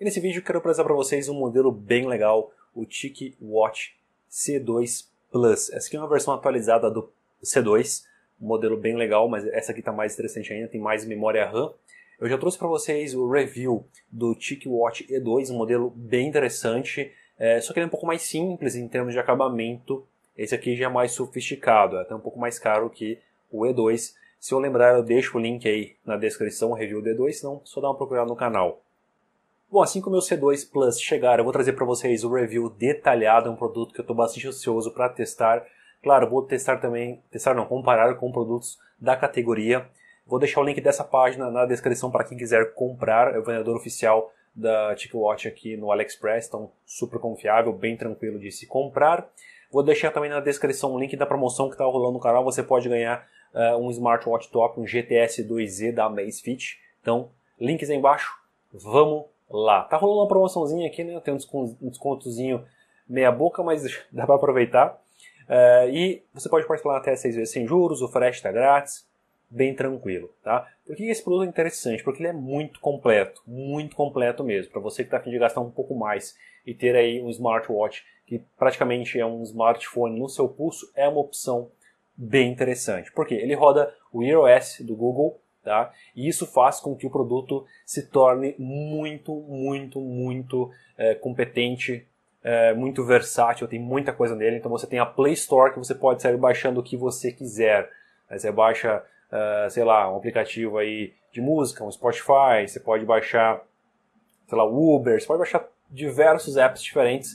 E nesse vídeo quero apresentar para vocês um modelo bem legal, o Tiki Watch C2 Plus. Essa aqui é uma versão atualizada do C2, um modelo bem legal, mas essa aqui está mais interessante ainda, tem mais memória RAM. Eu já trouxe para vocês o review do Tiki Watch E2, um modelo bem interessante, é, só que ele é um pouco mais simples em termos de acabamento. Esse aqui já é mais sofisticado, é até um pouco mais caro que o E2. Se eu lembrar, eu deixo o link aí na descrição, o review do E2, senão é só dá uma procurada no canal. Bom, assim como o meu C2 Plus chegar, eu vou trazer para vocês o review detalhado, é um produto que eu estou bastante ansioso para testar. Claro, vou testar também, testar não, comparar com produtos da categoria. Vou deixar o link dessa página na descrição para quem quiser comprar, é o vendedor oficial da TicWatch aqui no AliExpress, então super confiável, bem tranquilo de se comprar. Vou deixar também na descrição o link da promoção que está rolando no canal, você pode ganhar uh, um smartwatch top, um GTS 2Z da Amazfit. Então, links aí embaixo, vamos lá. Tá rolando uma promoçãozinha aqui, né? Tem um descontozinho meia boca, mas dá para aproveitar. Uh, e você pode parcelar até seis vezes sem juros, o frete está grátis, bem tranquilo, tá? Por que esse produto é interessante? Porque ele é muito completo, muito completo mesmo. Para você que está afim de gastar um pouco mais e ter aí um smartwatch que praticamente é um smartphone no seu pulso, é uma opção bem interessante. Porque ele roda o iOS OS do Google, Tá? E isso faz com que o produto se torne muito, muito, muito é, competente, é, muito versátil, tem muita coisa nele. Então você tem a Play Store que você pode sair baixando o que você quiser. você baixa, uh, sei lá, um aplicativo aí de música, um Spotify, você pode baixar, sei lá, Uber, você pode baixar diversos apps diferentes.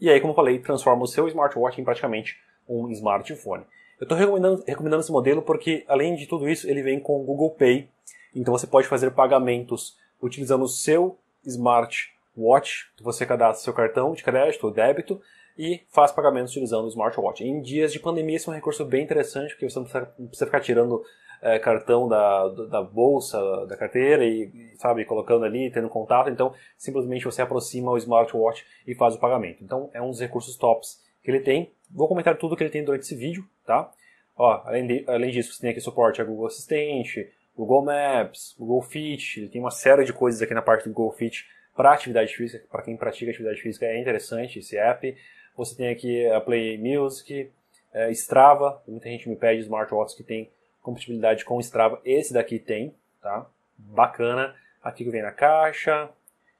E aí, como eu falei, transforma o seu smartwatch em praticamente um smartphone. Eu estou recomendando, recomendando esse modelo porque, além de tudo isso, ele vem com o Google Pay. Então você pode fazer pagamentos utilizando o seu smartwatch. Você cadastra seu cartão de crédito ou débito e faz pagamentos utilizando o smartwatch. Em dias de pandemia, isso é um recurso bem interessante porque você não precisa, não precisa ficar tirando é, cartão da, da bolsa, da carteira e, sabe, colocando ali, tendo contato. Então, simplesmente você aproxima o smartwatch e faz o pagamento. Então, é um dos recursos tops que ele tem. Vou comentar tudo que ele tem durante esse vídeo tá? Ó, além, de, além disso, você tem aqui suporte a Google Assistente, Google Maps, Google Fit, tem uma série de coisas aqui na parte do Google Fit para atividade física, para quem pratica atividade física é interessante esse app. Você tem aqui a Play Music, é, Strava, muita gente me pede smartwatches que tem compatibilidade com Strava, esse daqui tem, tá? Bacana, aqui que vem na caixa,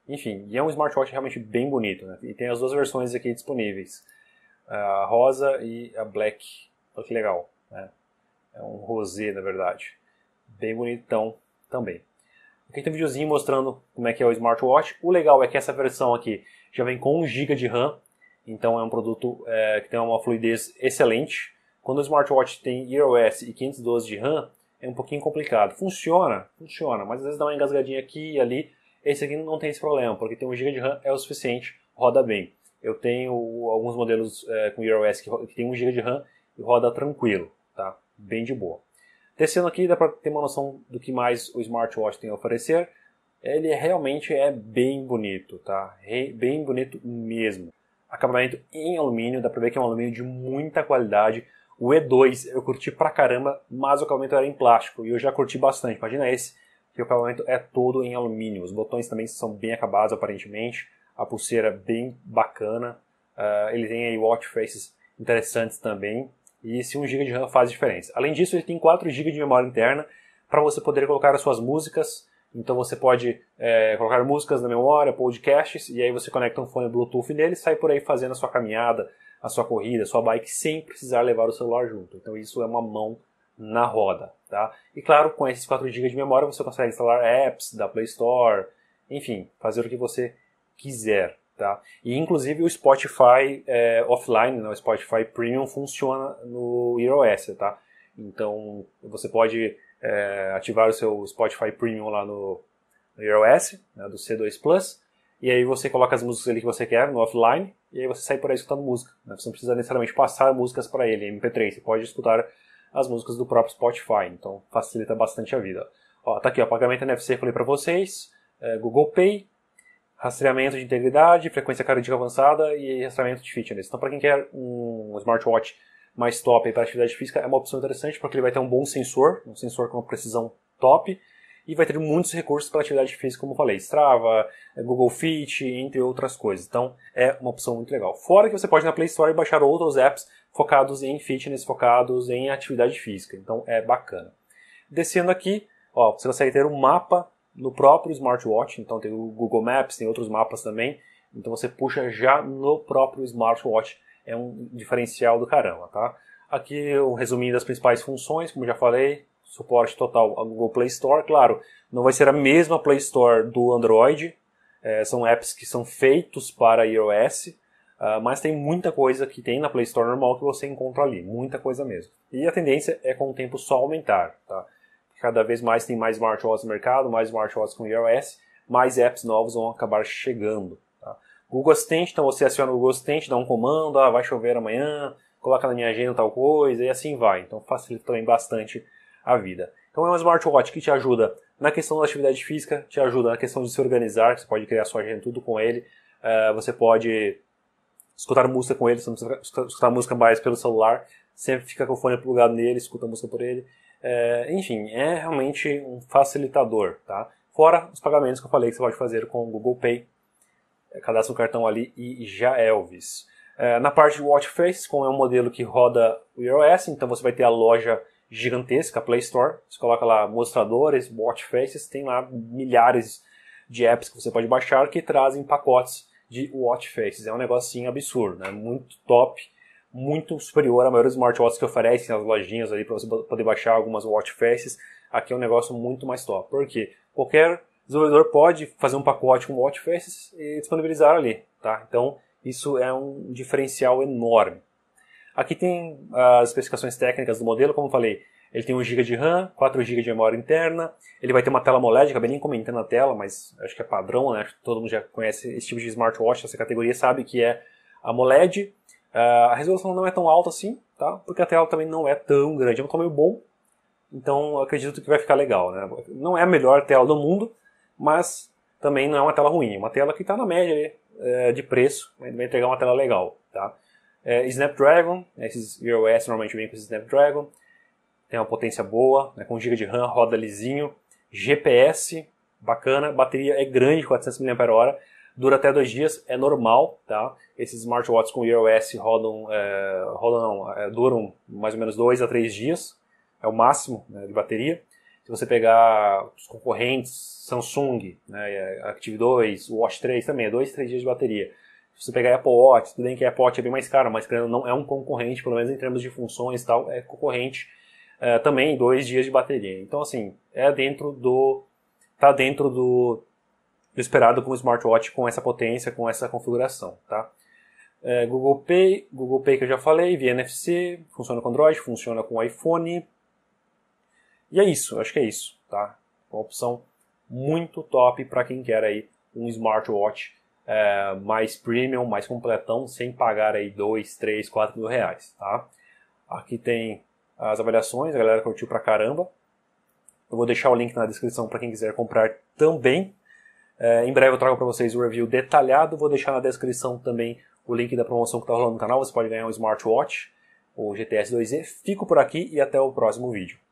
enfim, e é um smartwatch realmente bem bonito, né? E tem as duas versões aqui disponíveis, a rosa e a black, Olha que legal, né? É um rosé, na verdade. Bem bonitão também. Aqui tem um videozinho mostrando como é que é o smartwatch. O legal é que essa versão aqui já vem com 1 GB de RAM, então é um produto é, que tem uma fluidez excelente. Quando o smartwatch tem iOS e 512 de RAM, é um pouquinho complicado. Funciona, funciona, mas às vezes dá uma engasgadinha aqui e ali. Esse aqui não tem esse problema, porque tem 1 GB de RAM é o suficiente, roda bem. Eu tenho alguns modelos é, com iOS que, que tem 1 GB de RAM e roda tranquilo, tá? Bem de boa. Descendo aqui dá para ter uma noção do que mais o smartwatch tem a oferecer. Ele é, realmente é bem bonito, tá? Bem bonito mesmo. Acabamento em alumínio, dá para ver que é um alumínio de muita qualidade. O E2 eu curti pra caramba, mas o acabamento era em plástico e eu já curti bastante. Imagina esse, que o acabamento é todo em alumínio. Os botões também são bem acabados aparentemente, a pulseira bem bacana. Uh, ele tem aí watch faces interessantes também e se 1 GB de RAM faz diferença. Além disso, ele tem 4 GB de memória interna para você poder colocar as suas músicas. Então você pode é, colocar músicas na memória, podcasts, e aí você conecta um fone Bluetooth nele e sai por aí fazendo a sua caminhada, a sua corrida, a sua bike, sem precisar levar o celular junto. Então isso é uma mão na roda. Tá? E claro, com esses 4 GB de memória você consegue instalar apps da Play Store, enfim, fazer o que você quiser. Tá? E inclusive o Spotify é, offline, né? o Spotify Premium funciona no iOS, tá? Então você pode é, ativar o seu Spotify Premium lá no, no iOS, né? do C2 Plus, e aí você coloca as músicas ali que você quer no offline, e aí você sai por aí escutando música. Né? Você não precisa necessariamente passar músicas para ele MP3, você pode escutar as músicas do próprio Spotify, então facilita bastante a vida. Ó, tá aqui, o pagamento NFC que eu falei para vocês, é, Google Pay, rastreamento de integridade, frequência cardíaca avançada e rastreamento de fitness. Então, para quem quer um smartwatch mais top para atividade física, é uma opção interessante porque ele vai ter um bom sensor, um sensor com uma precisão top e vai ter muitos recursos para atividade física, como eu falei, Strava, eh, Google Fit, entre outras coisas. Então, é uma opção muito legal. Fora que você pode na Play Store baixar outros apps focados em fitness, focados em atividade física. Então, é bacana. Descendo aqui, ó, você consegue ter um mapa no próprio smartwatch, então tem o Google Maps, tem outros mapas também, então você puxa já no próprio smartwatch, é um diferencial do caramba, tá? Aqui o um resuminho das principais funções, como já falei, suporte total ao Google Play Store, claro, não vai ser a mesma Play Store do Android, é, são apps que são feitos para iOS, uh, mas tem muita coisa que tem na Play Store normal que você encontra ali, muita coisa mesmo. E a tendência é com o tempo só aumentar, tá? cada vez mais tem mais smartwatches no mercado, mais smartwatches com iOS, mais apps novos vão acabar chegando. Tá? Google Assistente, então você aciona o Google Assistente, dá um comando, ah, vai chover amanhã, coloca na minha agenda tal coisa, e assim vai. Então facilita também bastante a vida. Então é um smartwatch que te ajuda na questão da atividade física, te ajuda na questão de se organizar, você pode criar sua agenda tudo com ele, uh, você pode escutar música com ele, você não precisa escutar música mais pelo celular, sempre fica com o fone plugado nele, escuta a música por ele. É, enfim, é realmente um facilitador, tá? Fora os pagamentos que eu falei que você pode fazer com o Google Pay, é, cadastra o cartão ali e já Elvis. É, é, na parte de Watch Face, como é um modelo que roda o iOS, então você vai ter a loja gigantesca, a Play Store, você coloca lá mostradores, Watch Faces, tem lá milhares de apps que você pode baixar que trazem pacotes de Watch Faces. É um negocinho absurdo, né? Muito top muito superior à maioria dos smartwatches que oferecem nas lojinhas ali para você poder baixar algumas watch faces. Aqui é um negócio muito mais top. porque Qualquer desenvolvedor pode fazer um pacote com watch faces e disponibilizar ali, tá? Então, isso é um diferencial enorme. Aqui tem ah, as especificações técnicas do modelo, como eu falei, ele tem 1 GB de RAM, 4 GB de memória interna, ele vai ter uma tela AMOLED, acabei nem comentando a tela, mas acho que é padrão, né? Todo mundo já conhece esse tipo de smartwatch, essa categoria sabe que é AMOLED. Uh, a resolução não é tão alta assim, tá? Porque a tela também não é tão grande, é um tamanho bom. Então acredito que vai ficar legal, né? Não é a melhor tela do mundo, mas também não é uma tela ruim, é uma tela que está na média é, de preço, vai entregar uma tela legal, tá? É, Snapdragon, né, esses iOS OS normalmente vem com esse Snapdragon, tem uma potência boa, né, com giga de RAM, roda lisinho, GPS, bacana, bateria é grande, 400 mAh, dura até dois dias, é normal, tá? Esses smartwatches com iOS rodam, é, rodam é, duram mais ou menos dois a três dias, é o máximo né, de bateria. Se você pegar os concorrentes, Samsung, né, Active 2, Watch 3 também, é dois, três dias de bateria. Se você pegar Apple Watch, tudo bem que a Apple Watch é bem mais caro, mas não é um concorrente, pelo menos em termos de funções e tal, é concorrente é, também, dois dias de bateria. Então, assim, é dentro do... tá dentro do do esperado com um smartwatch com essa potência, com essa configuração, tá? É, Google Pay, Google Pay que eu já falei, via NFC, funciona com Android, funciona com iPhone. E é isso, acho que é isso, tá? Uma opção muito top para quem quer aí um smartwatch é, mais premium, mais completão, sem pagar aí 2, 3, 4 mil reais, tá? Aqui tem as avaliações, a galera curtiu pra caramba. Eu vou deixar o link na descrição para quem quiser comprar também. É, em breve eu trago para vocês o review detalhado. Vou deixar na descrição também o link da promoção que está rolando no canal. Você pode ganhar um smartwatch, o GTS 2E. Fico por aqui e até o próximo vídeo.